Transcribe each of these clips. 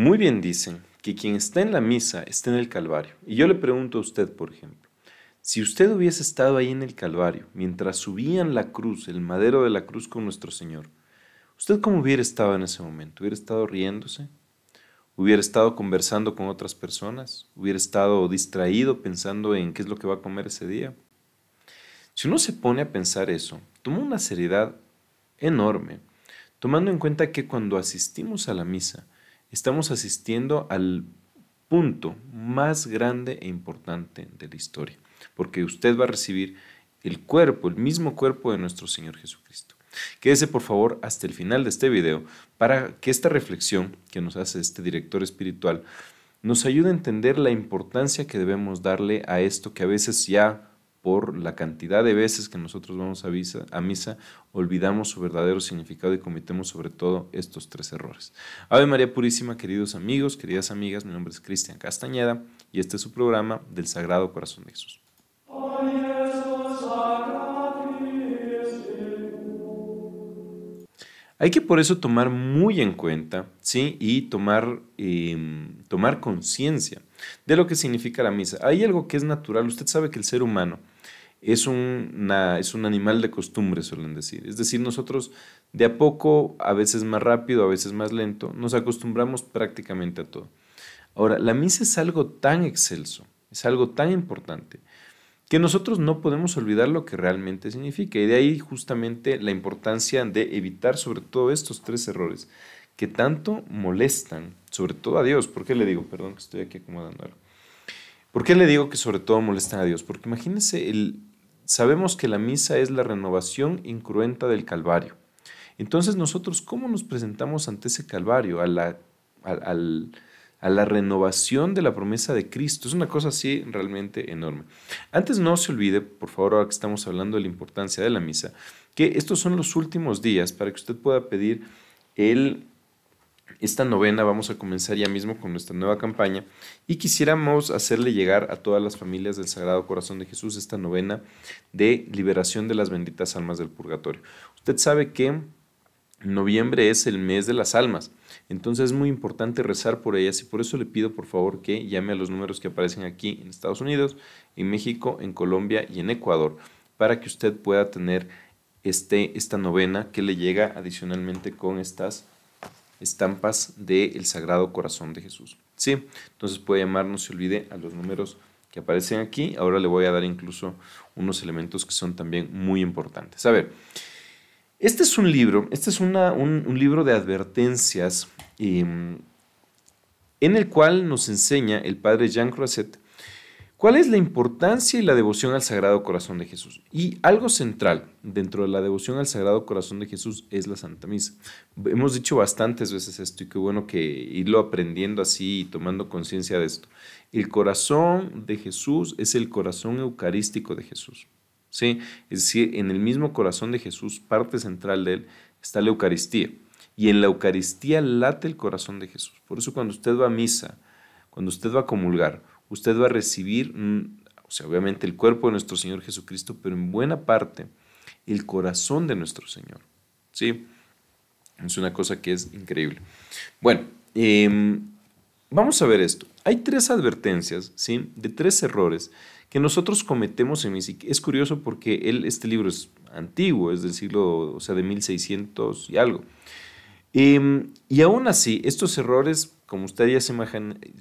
Muy bien dicen que quien está en la misa está en el Calvario. Y yo le pregunto a usted, por ejemplo, si usted hubiese estado ahí en el Calvario, mientras subían la cruz, el madero de la cruz con nuestro Señor, ¿usted cómo hubiera estado en ese momento? ¿Hubiera estado riéndose? ¿Hubiera estado conversando con otras personas? ¿Hubiera estado distraído pensando en qué es lo que va a comer ese día? Si uno se pone a pensar eso, toma una seriedad enorme, tomando en cuenta que cuando asistimos a la misa, estamos asistiendo al punto más grande e importante de la historia, porque usted va a recibir el cuerpo, el mismo cuerpo de nuestro Señor Jesucristo. Quédese por favor hasta el final de este video para que esta reflexión que nos hace este director espiritual nos ayude a entender la importancia que debemos darle a esto que a veces ya por la cantidad de veces que nosotros vamos a, misa, olvidamos su verdadero significado y cometemos sobre todo estos tres errores. Ave María Purísima, queridos amigos, queridas amigas, mi nombre es Cristian Castañeda y este es su programa del Sagrado Corazón de Jesús. Hay que por eso tomar muy en cuenta, ¿sí? Y tomar, em, tomar conciencia de lo que significa la misa. Hay algo que es natural. Usted sabe que el ser humano es, es un animal de costumbre, suelen decir. Es decir, nosotros de a poco, a veces más rápido, a veces más lento, nos acostumbramos prácticamente a todo. Ahora, la misa es algo tan excelso, es algo tan importante, que nosotros no podemos olvidar lo que realmente significa. Y de ahí justamente la importancia de evitar sobre todo estos tres errores que tanto molestan, sobre todo a Dios. ¿Por qué le digo? Perdón que estoy aquí acomodando algo. ¿Por qué le digo que sobre todo molestan a Dios? Porque imagínense el sabemos que la misa es la renovación incruenta del Calvario. Entonces nosotros, ¿cómo nos presentamos ante ese Calvario? A la, la renovación de la promesa de Cristo. Es una cosa así realmente enorme. Antes no se olvide, por favor, ahora que estamos hablando de la importancia de la misa, que estos son los últimos días para que usted pueda pedir el esta novena vamos a comenzar ya mismo con nuestra nueva campaña y quisiéramos hacerle llegar a todas las familias del Sagrado Corazón de Jesús esta novena de liberación de las benditas almas del purgatorio. Usted sabe que noviembre es el mes de las almas. Entonces es muy importante rezar por ellas y por eso le pido por favor que llame a los números que aparecen aquí en Estados Unidos, en México, en Colombia y en Ecuador para que usted pueda tener este, esta novena que le llega adicionalmente con estas estampas del Sagrado Corazón de Jesús. ¿Sí? Entonces puede llamar, no se olvide, a los números que aparecen aquí. Ahora le voy a dar incluso unos elementos que son también muy importantes. A ver, este es un libro, este es un, libro de advertencias em, en el cual nos enseña el padre Jean Croisset ¿Cuál es la importancia y la devoción al Sagrado Corazón de Jesús? Y algo central dentro de la devoción al Sagrado Corazón de Jesús es la Santa Misa. Hemos dicho bastantes veces esto y qué bueno que irlo aprendiendo así y tomando conciencia de esto. El corazón de Jesús es el corazón eucarístico de Jesús. ¿sí? Es decir, en el mismo corazón de Jesús, parte central de él, está la Eucaristía. Y en la Eucaristía late el corazón de Jesús. Por eso cuando usted va a misa, cuando usted va a comulgar, usted va a recibir, mm, o sea, obviamente el cuerpo de nuestro Señor Jesucristo, pero en buena parte el corazón de nuestro Señor. ¿Sí? Es una cosa que es increíble. Bueno, em, vamos a ver esto. Hay tres advertencias, ¿sí? De tres errores que nosotros cometemos en mis. Es curioso porque este libro es antiguo, es del siglo, o sea, de 1600 y algo. Em, y aún así, estos errores como usted ya se,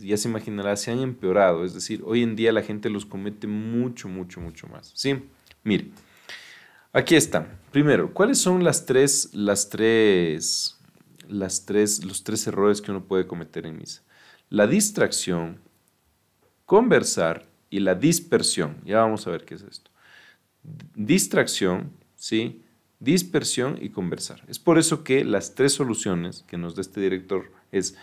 ya se imaginará, se han empeorado. Es decir, hoy en día la gente los comete mucho, mucho, mucho más. ¿Sí? Mire, aquí está. Primero, ¿cuáles son las tres, las tres, las tres, los tres errores que uno puede cometer en misa? La distracción, conversar y la dispersión. Ya vamos a ver qué es esto. Distracción, ¿sí? Dispersión y conversar. Es por eso que las tres soluciones que nos da este director es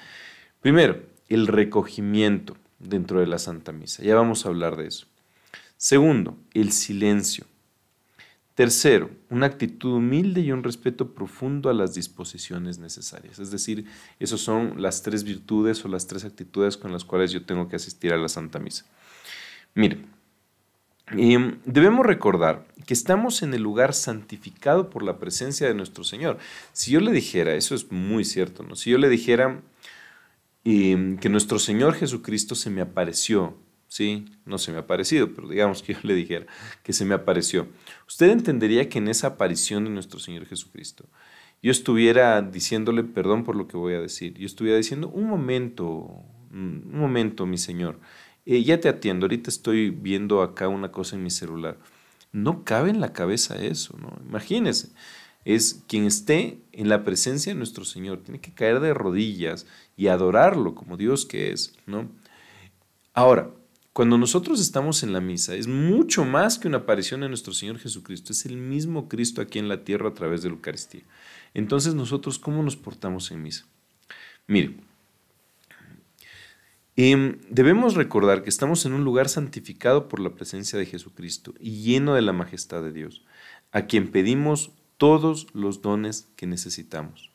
Primero, el recogimiento dentro de la Santa Misa. Ya vamos a hablar de eso. Segundo, el silencio. Tercero, una actitud humilde y un respeto profundo a las disposiciones necesarias. Es decir, esas son las tres virtudes o las tres actitudes con las cuales yo tengo que asistir a la Santa Misa. Mire, em, debemos recordar que estamos en el lugar santificado por la presencia de nuestro Señor. Si yo le dijera, eso es muy cierto, ¿no? Si yo le dijera, y mm, que nuestro Señor Jesucristo se me apareció, ¿sí? No se me ha aparecido, pero digamos que yo le dijera que se me apareció. Usted entendería que en esa aparición de nuestro Señor Jesucristo, yo estuviera diciéndole, perdón por lo que voy a decir, yo estuviera diciendo, un momento, mm, un momento, mi Señor, eh, ya te atiendo, ahorita estoy viendo acá una cosa en mi celular. No cabe en la cabeza eso, ¿no? Imagínense es quien esté en la presencia de nuestro Señor, tiene que caer de rodillas y adorarlo como Dios que es, ¿no? Ahora, cuando nosotros estamos en la misa, es mucho más que una aparición de nuestro Señor Jesucristo, es el mismo Cristo aquí en la tierra a través de la Eucaristía. Entonces, nosotros, ¿cómo nos portamos en misa? Mire, em, debemos recordar que estamos en un lugar santificado por la presencia de Jesucristo y lleno de la majestad de Dios, a quien pedimos todos los dones que necesitamos.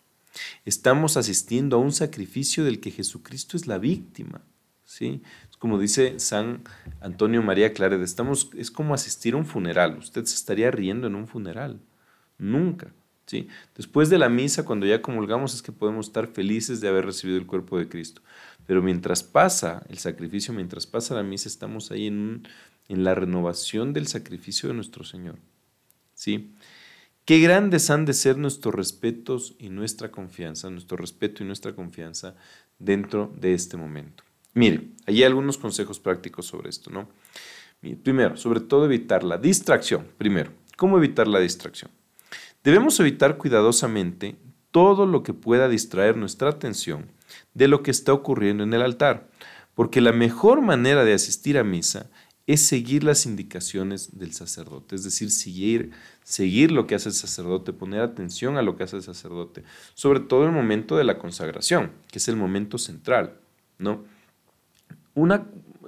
Estamos asistiendo a un sacrificio del que Jesucristo es la víctima. ¿sí? como dice San Antonio María Claret, estamos, es como asistir a un funeral. Usted se estaría riendo en un funeral. Nunca. ¿sí? Después de la misa, cuando ya comulgamos, es que podemos estar felices de haber recibido el cuerpo de Cristo. Pero mientras pasa el sacrificio, mientras pasa la misa, estamos ahí en, en la renovación del sacrificio de nuestro Señor. ¿sí? Qué grandes han de ser nuestros respetos y nuestra confianza, nuestro respeto y nuestra confianza dentro de este momento. Mire, hay algunos consejos prácticos sobre esto, ¿no? primero, sobre todo evitar la distracción. Primero, ¿cómo evitar la distracción? Debemos evitar cuidadosamente todo lo que pueda distraer nuestra atención de lo que está ocurriendo en el altar, porque la mejor manera de asistir a misa es seguir las indicaciones del sacerdote, es decir, seguir, seguir lo que hace el sacerdote, poner atención a lo que hace el sacerdote, sobre todo el momento de la consagración, que es el momento central, ¿no? Una,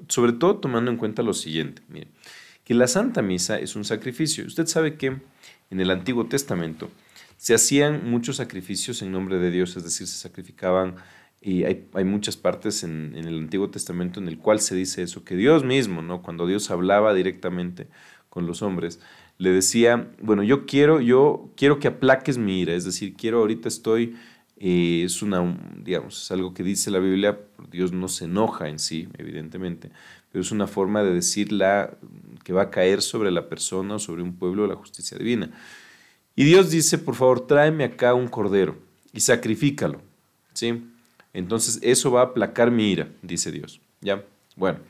sobre todo tomando en cuenta lo siguiente, que la Santa Misa es un sacrificio. Usted sabe que en el Antiguo Testamento se hacían muchos sacrificios en nombre de Dios, es decir, se sacrificaban y hay, muchas partes en, el Antiguo Testamento en el cual se dice eso, que Dios mismo, ¿no? cuando Dios hablaba directamente con los hombres, le decía, bueno, yo quiero, yo quiero que aplaques mi ira, es decir, quiero, ahorita estoy, eh, es una, digamos, es algo que dice la Biblia, Dios no se enoja en sí, evidentemente, pero es una forma de decir que va a caer sobre la persona o sobre un pueblo la justicia divina. Y Dios dice, por favor, tráeme acá un cordero y sacrifícalo, ¿sí? Entonces eso va a aplacar mi ira, dice Dios. ¿Ya? Bueno,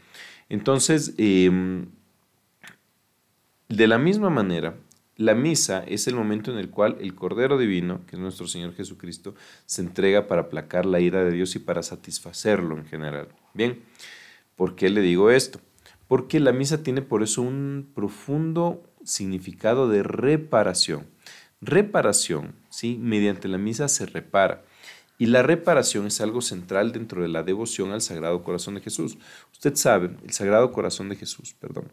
entonces, em, de la misma manera, la misa es el momento en el cual el Cordero Divino, que es nuestro Señor Jesucristo, se entrega para aplacar la ira de Dios y para satisfacerlo en general. Bien, ¿por qué le digo esto? Porque la misa tiene por eso un profundo significado de reparación. Reparación, ¿sí? Mediante la misa se repara. Y la reparación es algo central dentro de la devoción al Sagrado Corazón de Jesús. Usted sabe, el Sagrado Corazón de Jesús, perdón,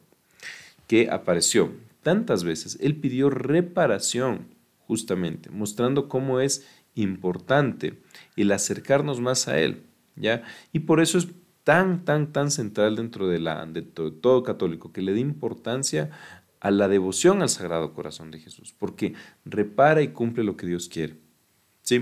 que apareció tantas veces, él pidió reparación justamente, mostrando cómo es importante el acercarnos más a él, ¿ya? Y por eso es tan, tan, tan central dentro de, la, de todo, todo católico, que le dé importancia a la devoción al Sagrado Corazón de Jesús, porque repara y cumple lo que Dios quiere. ¿sí?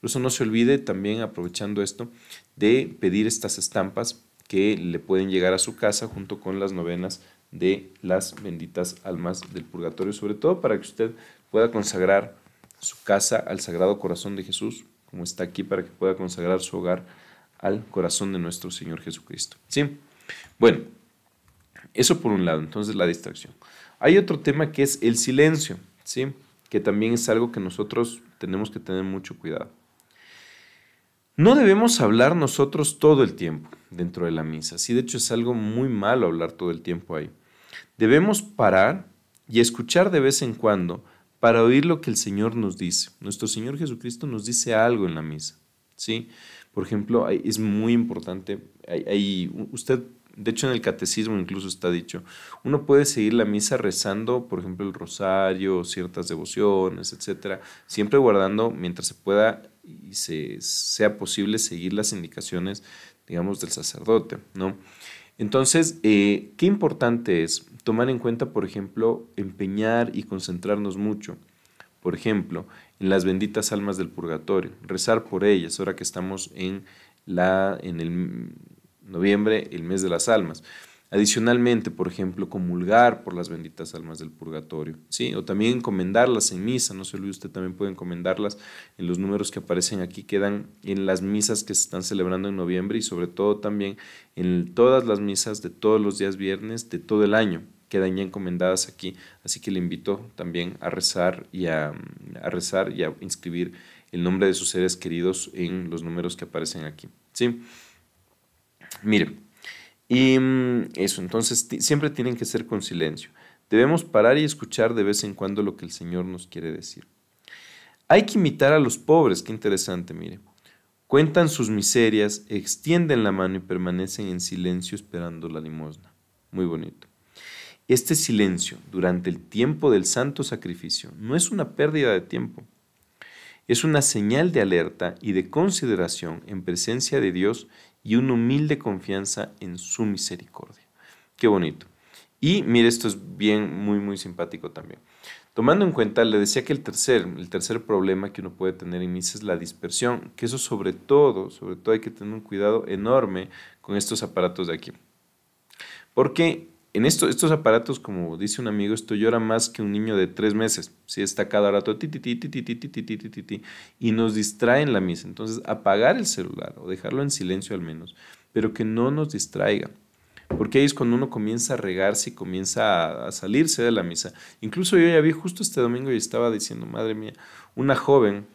Por eso no se olvide también, aprovechando esto, de pedir estas estampas que le pueden llegar a su casa junto con las novenas de las benditas almas del purgatorio, sobre todo para que usted pueda consagrar su casa al Sagrado Corazón de Jesús, como está aquí, para que pueda consagrar su hogar al corazón de nuestro Señor Jesucristo. ¿Sí? Bueno, eso por un lado, entonces la distracción. Hay otro tema que es el silencio, ¿sí? que también es algo que nosotros tenemos que tener mucho cuidado. No debemos hablar nosotros todo el tiempo dentro de la misa. Sí, de hecho es algo muy malo hablar todo el tiempo ahí. Debemos parar y escuchar de vez en cuando para oír lo que el Señor nos dice. Nuestro Señor Jesucristo nos dice algo en la misa. ¿sí? Por ejemplo, es muy importante, ahí usted de hecho, en el catecismo incluso está dicho, uno puede seguir la misa rezando, por ejemplo, el rosario, ciertas devociones, etcétera, siempre guardando mientras se pueda y se, sea posible seguir las indicaciones, digamos, del sacerdote, ¿no? Entonces, eh, qué importante es tomar en cuenta, por ejemplo, empeñar y concentrarnos mucho, por ejemplo, en las benditas almas del purgatorio, rezar por ellas, ahora que estamos en la, en el Noviembre, el mes de las almas. Adicionalmente, por ejemplo, comulgar por las benditas almas del purgatorio, ¿sí? O también encomendarlas en misa, no se olvide usted también puede encomendarlas en los números que aparecen aquí, quedan en las misas que se están celebrando en noviembre y sobre todo también en todas las misas de todos los días viernes de todo el año, quedan ya encomendadas aquí, así que le invito también a rezar y a, rezar y inscribir el nombre de sus seres queridos en los números que aparecen aquí, ¿sí? Mire, y mm, eso, entonces siempre tienen que ser con silencio. Debemos parar y escuchar de vez en cuando lo que el Señor nos quiere decir. Hay que imitar a los pobres, qué interesante, mire. Cuentan sus miserias, extienden la mano y permanecen en silencio esperando la limosna. Muy bonito. Este silencio durante el tiempo del santo sacrificio no es una pérdida de tiempo. Es una señal de alerta y de consideración en presencia de Dios y una humilde confianza en su misericordia. Qué bonito. Y mire, esto es bien, muy, muy simpático también. Tomando en cuenta, le decía que el tercer, el tercer problema que uno puede tener en misa es la dispersión, que eso sobre todo, sobre todo hay que tener un cuidado enorme con estos aparatos de aquí. Porque en esto, estos aparatos, como dice un amigo, esto llora más que un niño de tres meses. Si está cada rato ti, y nos distraen la misa. Entonces, apagar el celular o dejarlo en silencio al menos, pero que no nos distraiga. Porque ahí es cuando uno comienza a regarse y comienza a, salirse de la misa. Incluso yo ya vi justo este domingo y estaba diciendo, madre mía, una joven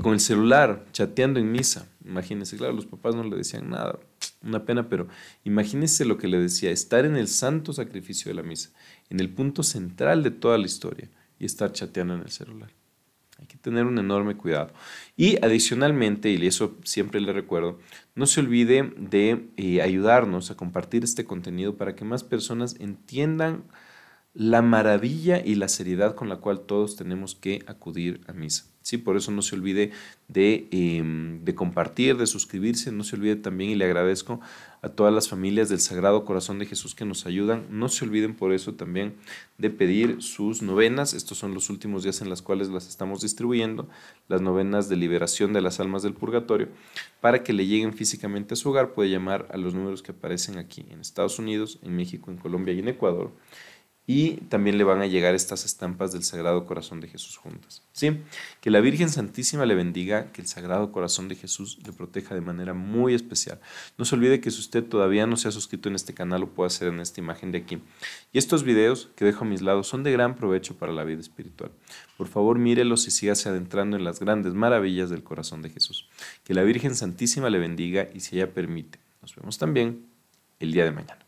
con el celular chateando en misa. Imagínense, claro, los papás no le decían nada una pena, pero imagínese lo que le decía, estar en el santo sacrificio de la misa, en el punto central de toda la historia y estar chateando en el celular. Hay que tener un enorme cuidado. Y adicionalmente, y eso siempre le recuerdo, no se olvide de eh, ayudarnos a compartir este contenido para que más personas entiendan la maravilla y la seriedad con la cual todos tenemos que acudir a misa. ¿sí? Por eso no se olvide de, em, de, compartir, de suscribirse, no se olvide también y le agradezco a todas las familias del Sagrado Corazón de Jesús que nos ayudan. No se olviden por eso también de pedir sus novenas, estos son los últimos días en los cuales las estamos distribuyendo, las novenas de liberación de las almas del purgatorio, para que le lleguen físicamente a su hogar, puede llamar a los números que aparecen aquí en Estados Unidos, en México, en Colombia y en Ecuador y también le van a llegar estas estampas del Sagrado Corazón de Jesús juntas. ¿sí? Que la Virgen Santísima le bendiga, que el Sagrado Corazón de Jesús le proteja de manera muy especial. No se olvide que si usted todavía no se ha suscrito en este canal, lo puede hacer en esta imagen de aquí. Y estos videos que dejo a mis lados son de gran provecho para la vida espiritual. Por favor, mírelos y sígase adentrando en las grandes maravillas del corazón de Jesús. Que la Virgen Santísima le bendiga y si ella permite. Nos vemos también el día de mañana.